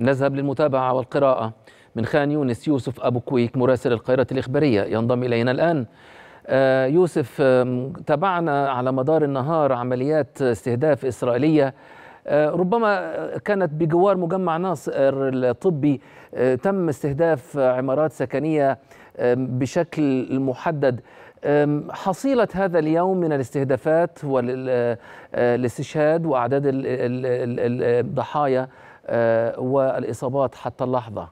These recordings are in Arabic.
نذهب للمتابعة والقراءة من خان يونس يوسف أبو كويك مراسل القاهرة الإخبارية ينضم إلينا الآن آه، يوسف تابعنا على مدار النهار عمليات استهداف إسرائيلية آه، ربما كانت بجوار مجمع ناصر الطبي آه، تم استهداف عمارات سكنية بشكل محدد حصيلة هذا اليوم من الاستهدافات والاستشهاد وأعداد الضحايا آه، والاصابات حتى اللحظه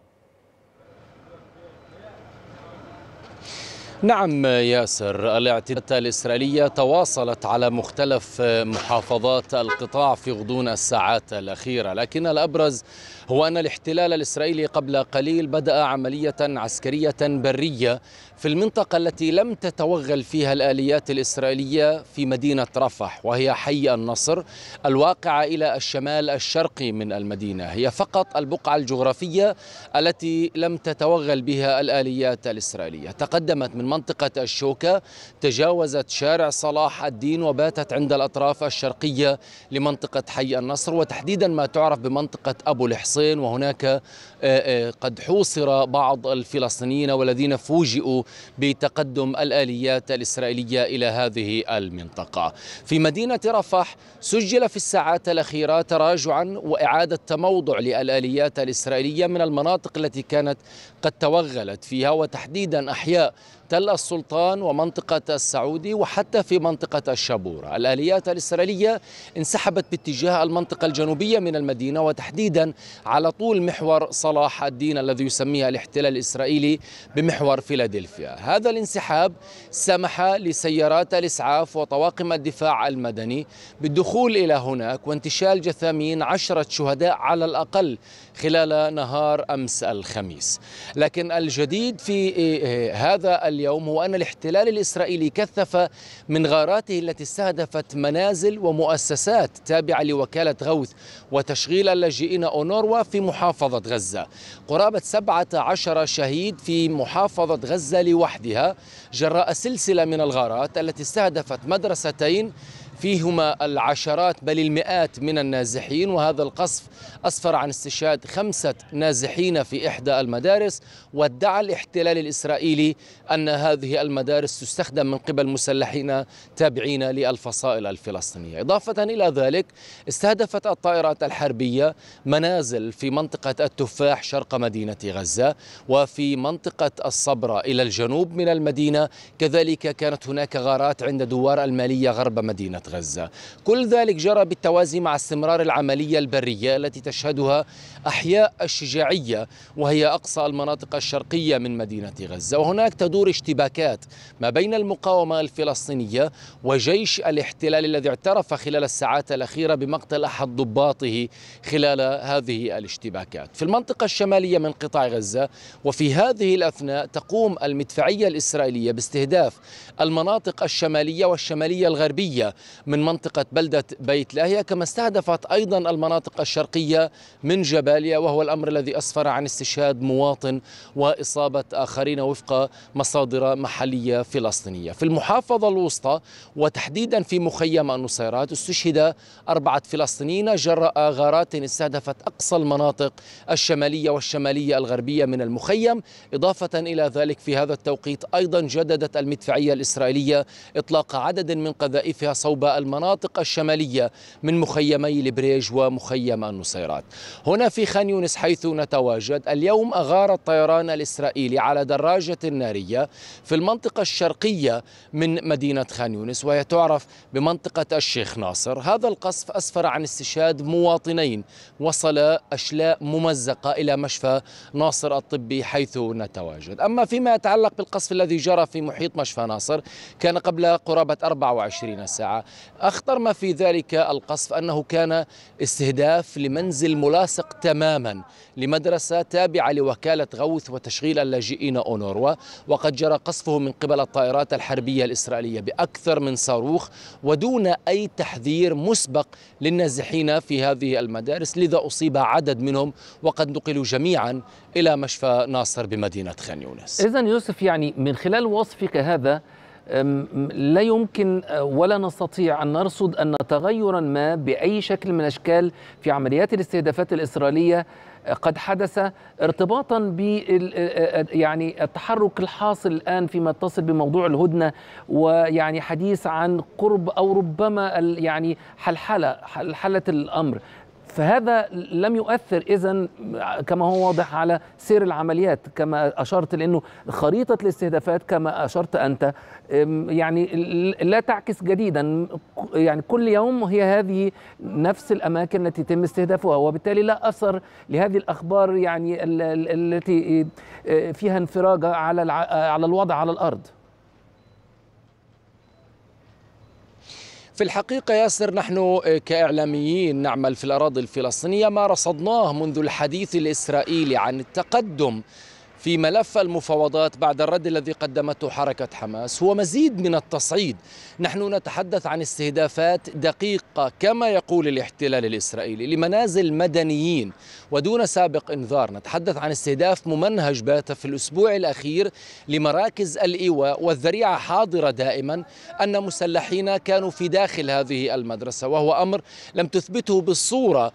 نعم ياسر الاعتداءات الإسرائيلية تواصلت على مختلف محافظات القطاع في غضون الساعات الأخيرة لكن الأبرز هو أن الاحتلال الإسرائيلي قبل قليل بدأ عملية عسكرية برية في المنطقة التي لم تتوغل فيها الآليات الإسرائيلية في مدينة رفح وهي حي النصر الواقعة إلى الشمال الشرقي من المدينة هي فقط البقعة الجغرافية التي لم تتوغل بها الآليات الإسرائيلية تقدمت من منطقة الشوكة تجاوزت شارع صلاح الدين وباتت عند الأطراف الشرقية لمنطقة حي النصر وتحديدا ما تعرف بمنطقة أبو الحصين وهناك آه، آه، قد حوصر بعض الفلسطينيين والذين فوجئوا بتقدم الآليات الإسرائيلية إلى هذه المنطقة في مدينة رفح سجل في الساعات الأخيرة تراجعا وإعادة تموضع للآليات الإسرائيلية من المناطق التي كانت قد توغلت فيها وتحديدا أحياء تل السلطان ومنطقة السعودي وحتى في منطقة الشابورة الآليات الإسرائيلية انسحبت باتجاه المنطقة الجنوبية من المدينة وتحديدا على طول محور صلاح الدين الذي يسميه الاحتلال الإسرائيلي بمحور فيلادلفيا هذا الانسحاب سمح لسيارات الإسعاف وطواقم الدفاع المدني بالدخول إلى هناك وانتشال جثامين عشرة شهداء على الأقل خلال نهار أمس الخميس لكن الجديد في إيه إيه، هذا اليوم هو أن الاحتلال الإسرائيلي كثف من غاراته التي استهدفت منازل ومؤسسات تابعة لوكالة غوث وتشغيل اللاجئين أونروا في محافظة غزة قرابة 17 شهيد في محافظة غزة لوحدها جراء سلسلة من الغارات التي استهدفت مدرستين فيهما العشرات بل المئات من النازحين وهذا القصف أسفر عن استشهاد خمسة نازحين في إحدى المدارس وادعى الاحتلال الإسرائيلي أن هذه المدارس تستخدم من قبل مسلحين تابعين للفصائل الفلسطينية إضافة إلى ذلك استهدفت الطائرات الحربية منازل في منطقة التفاح شرق مدينة غزة وفي منطقة الصبرة إلى الجنوب من المدينة كذلك كانت هناك غارات عند دوار المالية غرب مدينة غزة غزة كل ذلك جرى بالتوازي مع استمرار العملية البرية التي تشهدها أحياء الشجاعية وهي أقصى المناطق الشرقية من مدينة غزة وهناك تدور اشتباكات ما بين المقاومة الفلسطينية وجيش الاحتلال الذي اعترف خلال الساعات الأخيرة بمقتل أحد ضباطه خلال هذه الاشتباكات في المنطقة الشمالية من قطاع غزة وفي هذه الأثناء تقوم المدفعية الإسرائيلية باستهداف المناطق الشمالية والشمالية الغربية من منطقة بلدة بيت لاهيا كما استهدفت أيضا المناطق الشرقية من جبل التالية وهو الأمر الذي أسفر عن استشهاد مواطن وإصابة آخرين وفق مصادر محلية فلسطينية في المحافظة الوسطى وتحديدا في مخيم النصيرات استشهد أربعة فلسطينيين جراء غارات استهدفت أقصى المناطق الشمالية والشمالية الغربية من المخيم إضافة إلى ذلك في هذا التوقيت أيضا جددت المدفعية الإسرائيلية إطلاق عدد من قذائفها صوب المناطق الشمالية من مخيمي البريج ومخيم النصيرات هنا في في خان يونس حيث نتواجد اليوم أغار الطيران الإسرائيلي على دراجة نارية في المنطقة الشرقية من مدينة خان يونس وهي تعرف بمنطقة الشيخ ناصر هذا القصف أسفر عن استشهاد مواطنين وصل أشلاء ممزقة إلى مشفى ناصر الطبي حيث نتواجد أما فيما يتعلق بالقصف الذي جرى في محيط مشفى ناصر كان قبل قرابة 24 ساعة أخطر ما في ذلك القصف أنه كان استهداف لمنزل ملاصق تماما تماما لمدرسة تابعة لوكالة غوث وتشغيل اللاجئين أونروا وقد جرى قصفه من قبل الطائرات الحربية الإسرائيلية بأكثر من صاروخ ودون أي تحذير مسبق للنازحين في هذه المدارس لذا أصيب عدد منهم وقد نقلوا جميعا إلى مشفى ناصر بمدينة خان يونس إذا يوسف يعني من خلال وصفك هذا لا يمكن أه، ولا نستطيع أن نرصد أن تغيرا ما بأي شكل من أشكال في عمليات الاستهدافات الإسرائيلية أه، قد حدث ارتباطا ب أه، يعني التحرك الحاصل الان فيما يتصل بموضوع الهدنه ويعني حديث عن قرب او ربما يعني حلحله حلحله الامر فهذا لم يؤثر إذا كما هو واضح على سير العمليات كما أشرت لأنه خريطة الاستهدافات كما أشرت أنت يعني لا تعكس جديدا يعني كل يوم هي هذه نفس الأماكن التي يتم استهدافها وبالتالي لا أثر لهذه الأخبار يعني التي فيها انفراجة على على الوضع على الأرض في الحقيقة ياسر نحن كإعلاميين نعمل في الأراضي الفلسطينية ما رصدناه منذ الحديث الإسرائيلي عن التقدم في ملف المفاوضات بعد الرد الذي قدمته حركة حماس هو مزيد من التصعيد نحن نتحدث عن استهدافات دقيقة كما يقول الاحتلال الإسرائيلي لمنازل مدنيين ودون سابق إنذار نتحدث عن استهداف ممنهج بات في الأسبوع الأخير لمراكز الإيواء والذريعة حاضرة دائما أن مسلحين كانوا في داخل هذه المدرسة وهو أمر لم تثبته بالصورة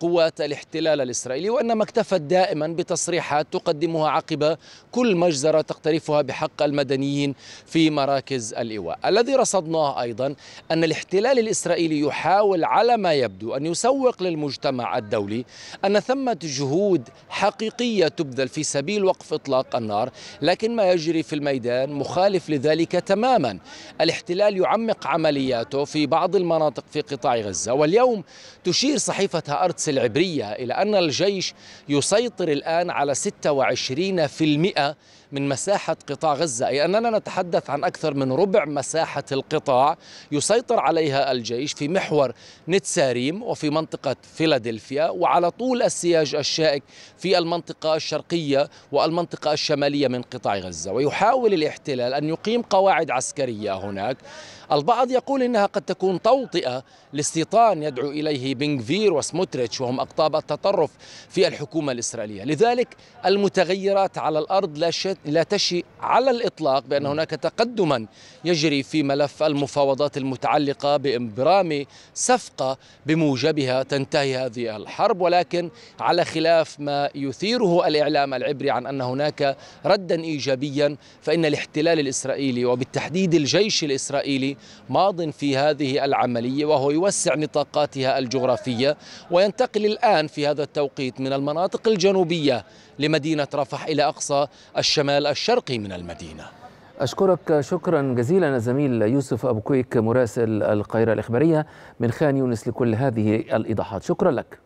قوات الاحتلال الإسرائيلي وإنما اكتفت دائما بتصريحات تقدم تقدمها عقب كل مجزرة تقترفها بحق المدنيين في مراكز الإيواء الذي رصدناه أيضا أن الاحتلال الإسرائيلي يحاول على ما يبدو أن يسوق للمجتمع الدولي أن ثمة جهود حقيقية تبذل في سبيل وقف إطلاق النار لكن ما يجري في الميدان مخالف لذلك تماما الاحتلال يعمق عملياته في بعض المناطق في قطاع غزة واليوم تشير صحيفة هارتس العبرية إلى أن الجيش يسيطر الآن على 26 20% من مساحة قطاع غزة أي أننا نتحدث عن أكثر من ربع مساحة القطاع يسيطر عليها الجيش في محور نتساريم وفي منطقة فيلادلفيا وعلى طول السياج الشائك في المنطقة الشرقية والمنطقة الشمالية من قطاع غزة ويحاول الاحتلال أن يقيم قواعد عسكرية هناك البعض يقول إنها قد تكون توطئة لاستيطان يدعو إليه بنغفير وسموتريتش وهم أقطاب التطرف في الحكومة الإسرائيلية لذلك المت التغيرات على الارض لا, لا تشي على الاطلاق بان هناك تقدما يجري في ملف المفاوضات المتعلقه بابرام صفقه بموجبها تنتهي هذه الحرب ولكن على خلاف ما يثيره الاعلام العبري عن ان هناك ردا ايجابيا فان الاحتلال الاسرائيلي وبالتحديد الجيش الاسرائيلي ماض في هذه العمليه وهو يوسع نطاقاتها الجغرافيه وينتقل الان في هذا التوقيت من المناطق الجنوبيه لمدينه مدينة رفح إلى أقصى الشمال الشرقي من المدينة أشكرك شكرا جزيلا الزميل يوسف أبو كويك مراسل القاهرة الإخبارية من خان يونس لكل هذه الإيضاحات شكرا لك